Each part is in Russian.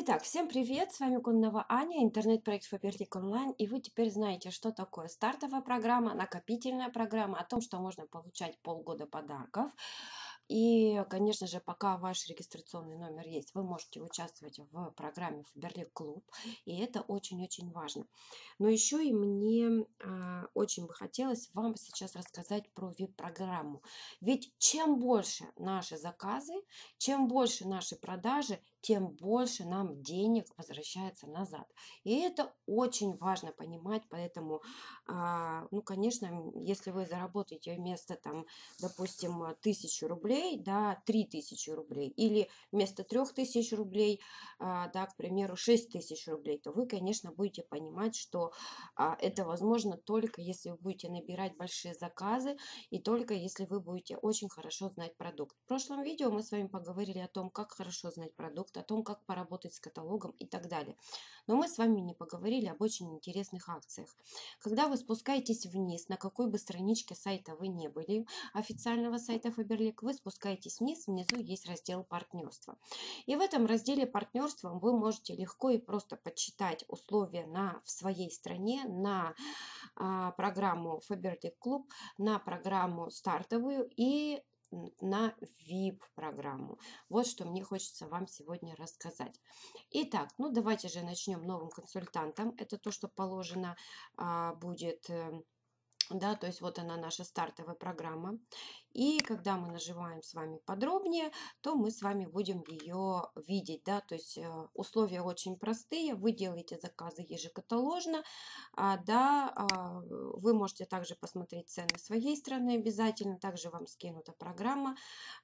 Итак, всем привет! С вами Коннова Аня, интернет-проект Фаберлик Онлайн, и вы теперь знаете, что такое стартовая программа, накопительная программа, о том, что можно получать полгода подарков. И, конечно же, пока ваш регистрационный номер есть, вы можете участвовать в программе Фаберлик Клуб, и это очень-очень важно. Но еще и мне э, очень бы хотелось вам сейчас рассказать про веб-программу. Ведь чем больше наши заказы, чем больше наши продажи, тем больше нам денег возвращается назад. И это очень важно понимать, поэтому, а, ну, конечно, если вы заработаете вместо, там, допустим, э, тысячу рублей, да, тысячи рублей, или вместо трех тысяч рублей, а, да, к примеру, шесть тысяч рублей, то вы, конечно, будете понимать, что а, это возможно только если вы будете набирать большие заказы и только если вы будете очень хорошо знать продукт. В прошлом видео мы с вами поговорили о том, как хорошо знать продукт, продукт, о том, как поработать с каталогом и так далее. Но мы с вами не поговорили об очень интересных акциях. Когда вы спускаетесь вниз, на какой бы страничке сайта вы не были, официального сайта Faberlic, вы спускаетесь вниз, внизу есть раздел партнерства. И в этом разделе партнерства вы можете легко и просто почитать условия на, в своей стране, на а, программу Faberlic Club, на программу стартовую и на VIP-программу. Вот что мне хочется вам сегодня рассказать. Итак, ну давайте же начнем новым консультантом. Это то, что положено а, будет... А, да, то есть вот она наша стартовая программа. И когда мы нажимаем с вами подробнее, то мы с вами будем ее видеть, да, то есть э, условия очень простые, вы делаете заказы ежекаталожно, а, да, а, вы можете также посмотреть цены своей страны обязательно, также вам скинута программа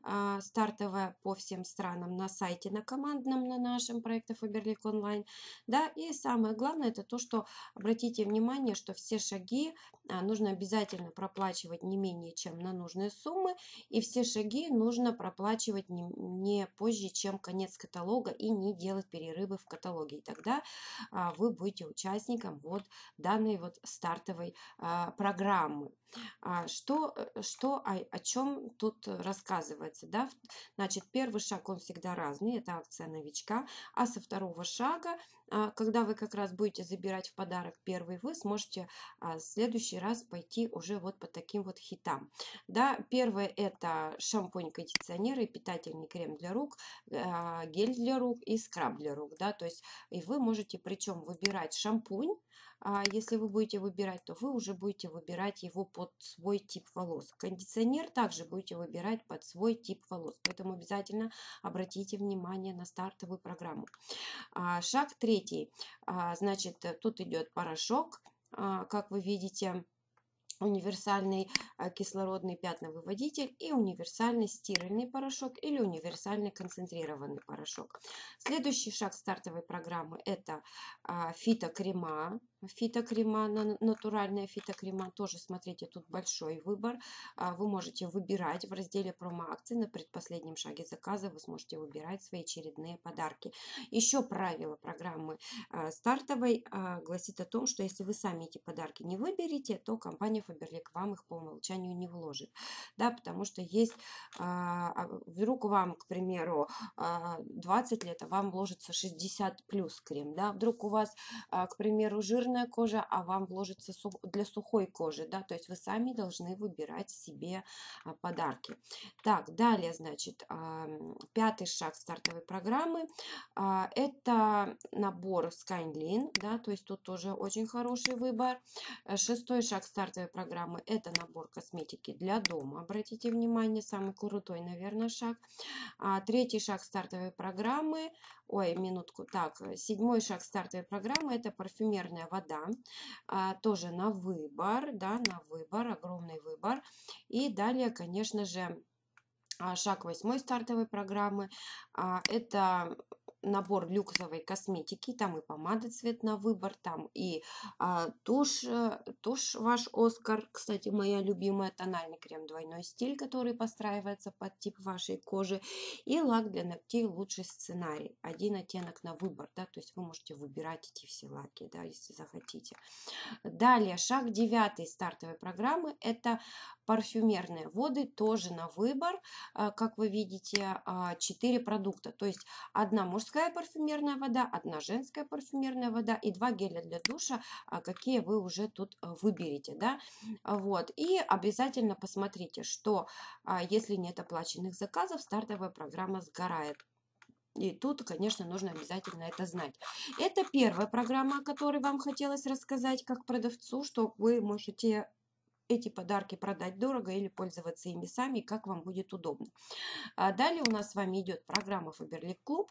а, стартовая по всем странам на сайте, на командном, на нашем проекте Фаберлик онлайн, да, и самое главное это то, что обратите внимание, что все шаги нужно обязательно проплачивать не менее чем на нужные суммы, и все шаги нужно проплачивать не, не позже, чем конец каталога, и не делать перерывы в каталоге. И тогда а, вы будете участником вот данной вот стартовой а, программы. А, что, э, что а, о, о чем тут рассказывается? Да? Значит, первый шаг, он всегда разный, это акция новичка, а со второго шага а, когда вы как раз будете забирать в подарок первый, вы сможете а, в следующий раз пойти уже вот по таким вот хитам. Да, первое это шампунь, кондиционер и питательный крем для рук, а, гель для рук и скраб для рук. Да, то есть и вы можете причем выбирать шампунь, а если вы будете выбирать, то вы уже будете выбирать его под свой тип волос. Кондиционер также будете выбирать под свой тип волос. Поэтому обязательно обратите внимание на стартовую программу. Шаг третий детей. А, значит, э, тут идет порошок, а, как вы видите, универсальный а, кислородный пятновыводитель и универсальный стиральный порошок или универсальный концентрированный порошок. Следующий шаг стартовой программы – это фитокрема фитокрема, натуральные фитокрема, тоже смотрите, тут большой выбор. А, вы можете выбирать в разделе промо-акции на предпоследнем шаге заказа, вы сможете выбирать свои очередные подарки. Еще правило программы а, стартовой а, гласит о том, что если вы сами эти подарки не выберете, то компания Фаберлик вам их по умолчанию не вложит. Да, потому что есть, вдруг вам, к примеру, 20 лет, а вам вложится 60 плюс крем, да, вдруг у вас, к примеру, жирный жирная кожа, а вам вложится для сухой кожи, да, то есть вы сами должны выбирать себе а, подарки. Так, далее, значит, а, пятый шаг стартовой программы, а, это набор Skylin, да, то есть тут тоже очень хороший выбор. Э, шестой шаг стартовой программы, это набор косметики для дома, обратите внимание, самый крутой, наверное, шаг. Третий шаг стартовой программы, Ой, минутку. Так, э, седьмой шаг стартовой программы – это парфюмерная вода. А, тоже на выбор, да, на выбор, огромный выбор. И далее, конечно же, а, шаг восьмой стартовой программы а, – это набор люксовой косметики, там и помады цвет на выбор, там и а, тушь, э, тушь ваш Оскар, кстати, моя любимая, тональный крем двойной стиль, который постраивается под тип вашей кожи, и лак для ногтей лучший сценарий, один оттенок на выбор, да, то есть вы можете выбирать эти все лаки, да, если захотите. Далее, шаг девятый стартовой программы, это парфюмерные воды, тоже на выбор, э, как вы видите, 4 а, продукта, то есть одна мужская мужская парфюмерная вода, одна женская парфюмерная вода и два геля для душа, а, какие вы уже тут а, выберете, да, вот, и обязательно посмотрите, что а, если нет оплаченных заказов, стартовая программа сгорает, и тут, конечно, нужно обязательно это знать. Это первая программа, о которой вам хотелось рассказать как продавцу, что вы можете эти подарки продать дорого или пользоваться ими сами, как вам будет удобно. А далее у нас с вами идет программа фаберлик клуб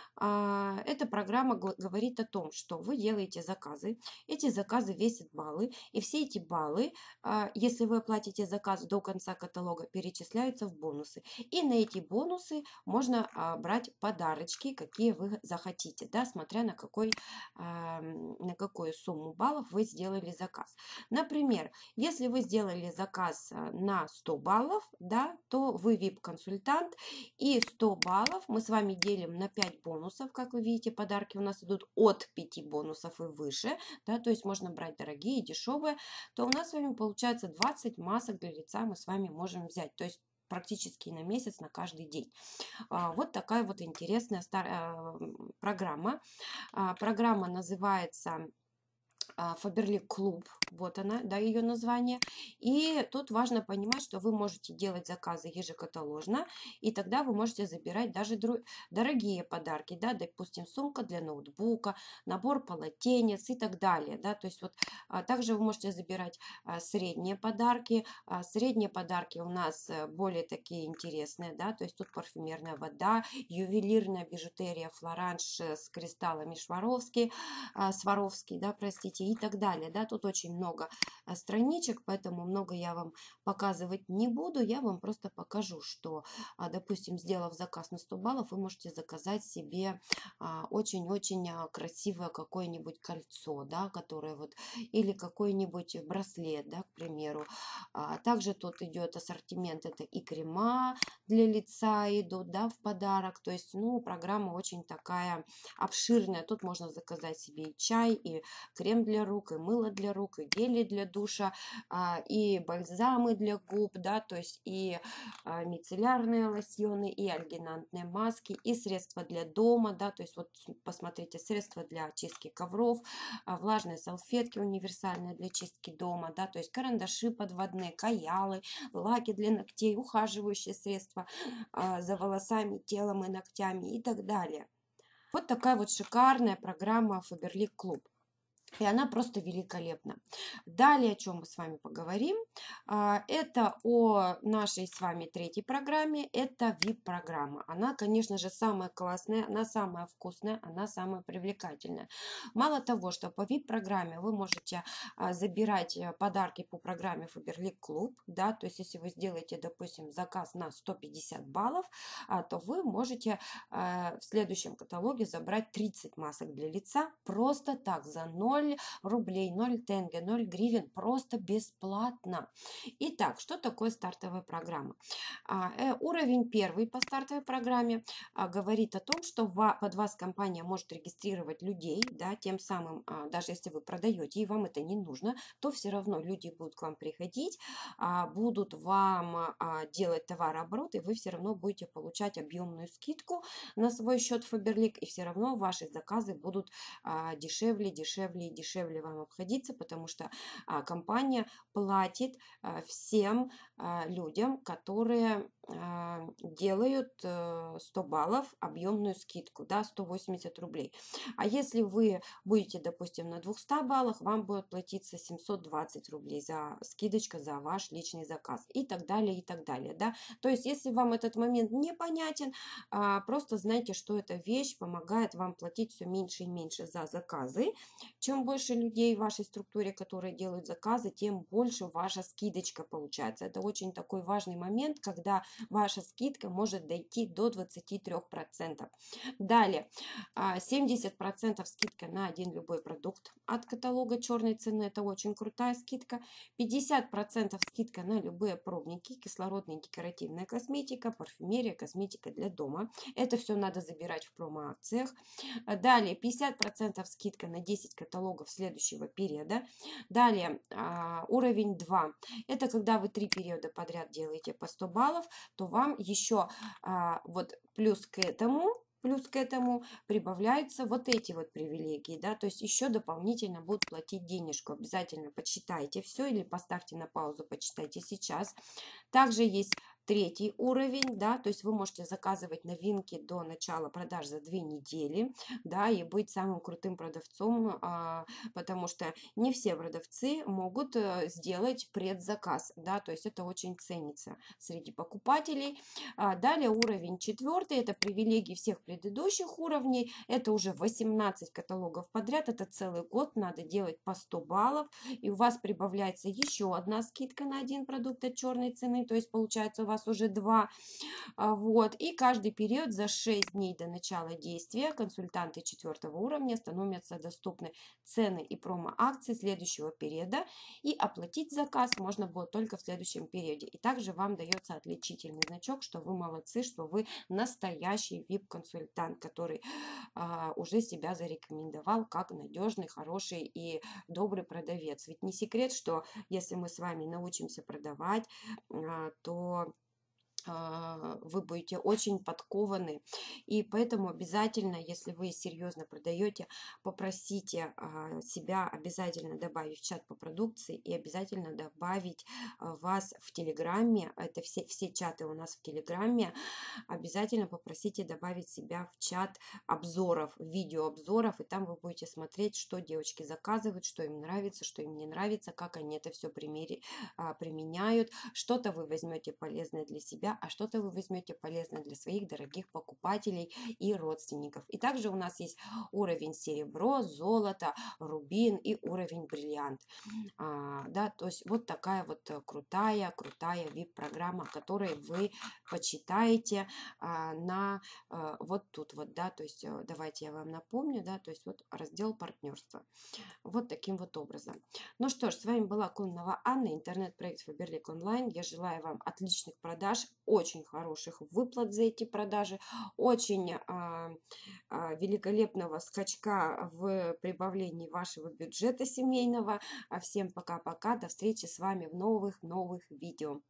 А, эта программа говорит о том, что вы делаете заказы, эти заказы весят баллы, и все эти баллы, а, если вы оплатите заказ до конца каталога, перечисляются в бонусы. И на эти бонусы можно а, брать подарочки, какие вы захотите, да, смотря на, какой, на какую сумму баллов вы сделали заказ. Например, если вы сделали заказ на 100 баллов, да, то вы VIP-консультант, и 100 баллов мы с вами делим на 5 бонусов, бонусов. Как вы видите, подарки у нас идут от 5 бонусов и выше. Да, то есть можно брать дорогие, дешевые. То у нас с вами получается 20 масок для лица мы с вами можем взять. То есть практически на месяц, на каждый день. А, вот такая вот интересная а, программа. А, программа называется а, Фаберлик клуб, вот она, да, ее название. И тут важно понимать, что вы можете делать заказы ежекаталожно, и тогда вы можете забирать даже дорогие подарки, да, допустим, сумка для ноутбука, набор полотенец и так далее, да, то есть вот а, также вы можете забирать а, средние подарки, средние подарки у нас э, более такие интересные, да, то есть тут парфюмерная вода, ювелирная бижутерия Флоранж с кристаллами Шваровский, Сваровский, да, простите, ссылки и так далее. Да, тут очень много э, страничек, поэтому много я вам показывать не буду. Я вам просто покажу, что, а, допустим, сделав заказ на 100 баллов, вы можете заказать себе а, очень-очень а, красивое какое-нибудь кольцо, да, которое вот, или какой-нибудь браслет, да, к примеру. также тут идет ассортимент, это и крема для лица идут, да, в подарок. То есть, ну, программа очень такая обширная. Тут можно заказать себе и чай, и крем для для рук, и мыло для рук, и гели для душа, а, и бальзамы для губ, да, то есть и а, мицеллярные лосьоны, и альгинантные маски, и средства для дома, да, то есть вот посмотрите, средства для чистки ковров, а, влажные салфетки универсальные для чистки дома, да, то есть карандаши подводные, каялы, лаки для ногтей, ухаживающие средства за волосами, телом и ногтями и так далее. Вот такая вот шикарная программа Faberlic Club. И она просто великолепна. Далее, о чем мы с вами поговорим, а, это о нашей с вами третьей программе. Это VIP-программа. Она, конечно же, самая классная, она самая вкусная, она самая привлекательная. Мало того, что по VIP-программе вы можете а, забирать э, подарки по программе Faberlic Club, да, то есть если вы сделаете, допустим, заказ на 150 баллов, а, то вы можете в следующем каталоге забрать 30 масок для лица просто так за 0 0 рублей, 0 тенге, 0 гривен просто бесплатно. Итак, что такое стартовая программа? А, э, уровень первый по стартовой программе а, говорит о том, что под вас компания может регистрировать людей, да, тем самым, а, даже если вы продаете и вам это не нужно, то все равно люди будут к вам приходить, будут вам делать товарооборот, и вы все равно будете получать объемную скидку на свой счет фаберлик и все равно ваши заказы будут дешевле, дешевле дешевле вам обходиться, потому что а, компания платит а, всем а, людям, которые а, делают 100 э, баллов объемную скидку, да, 180 рублей. А если вы будете, допустим, на 200 баллах, вам будет платиться 720 рублей за скидочка за ваш личный заказ и так далее, и так далее, да. То есть, если вам этот момент непонятен, а, просто знайте, что эта вещь помогает вам платить все меньше и меньше за заказы. Чем больше людей в вашей структуре, которые делают заказы, тем больше ваша скидочка получается. Это очень такой важный момент, когда ваша скидка может дойти до 23%. Далее, 70% а, скидка на один любой продукт от каталога черной цены. Это очень крутая скидка. 50% скидка на любые пробники, кислородная декоративная косметика, парфюмерия, косметика для дома. Это все надо забирать в промо-акциях. Далее, 50% скидка на 10 каталогов следующего периода. Далее, а, уровень 2. Это когда вы 3 периода подряд делаете по 100 баллов, то вам еще а, вот плюс к этому плюс к этому прибавляются вот эти вот привилегии, да, то есть еще дополнительно будут платить денежку. Обязательно почитайте все или поставьте на паузу, почитайте сейчас. Также есть третий уровень, да, то есть вы можете заказывать новинки до начала продаж за две недели, да, и быть самым крутым продавцом, а, потому что не все продавцы могут э, сделать предзаказ, да, то есть это очень ценится среди покупателей. А, далее уровень четвертый, это привилегии всех предыдущих уровней, это уже 18 каталогов подряд, это целый год, надо делать по 100 баллов, и у вас прибавляется еще одна скидка на один продукт от черной цены, то есть получается у вас вас уже два. А, вот. И каждый период за 6 дней до начала действия консультанты четвертого уровня становятся доступны цены и промо-акции следующего периода. И оплатить заказ можно будет только в следующем периоде. И также вам дается отличительный значок, что вы молодцы, что вы настоящий VIP-консультант, который а, уже себя зарекомендовал как надежный, хороший и добрый продавец. Ведь не секрет, что если мы с вами научимся продавать, а, то а, вы будете очень подкованы. И поэтому обязательно, если вы серьезно продаете, попросите а, себя обязательно добавить в чат по продукции и обязательно добавить а, вас в Телеграме. Это все, все чаты у нас в Телеграме. Обязательно попросите добавить себя в чат обзоров, видеообзоров. И там вы будете смотреть, что девочки заказывают, что им нравится, что им не нравится, как они это все примери, применяют. Что-то вы возьмете полезное для себя, а что-то вы возьмете полезное для своих дорогих покупателей и родственников. И также у нас есть уровень серебро, золото, рубин и уровень бриллиант. А, да, то есть вот такая вот э, крутая, крутая VIP-программа, которой вы почитаете а, на а, вот тут вот, да, то есть э, давайте я вам напомню, да, то есть вот раздел партнерства. Вот таким вот образом. Ну что ж, с вами была Коннова Анна, интернет-проект Фаберлик Онлайн. Я желаю вам отличных продаж, очень хороших выплат за эти продажи, очень а, а, великолепного скачка в прибавлении вашего бюджета семейного. А всем пока-пока, до встречи с вами в новых-новых видео.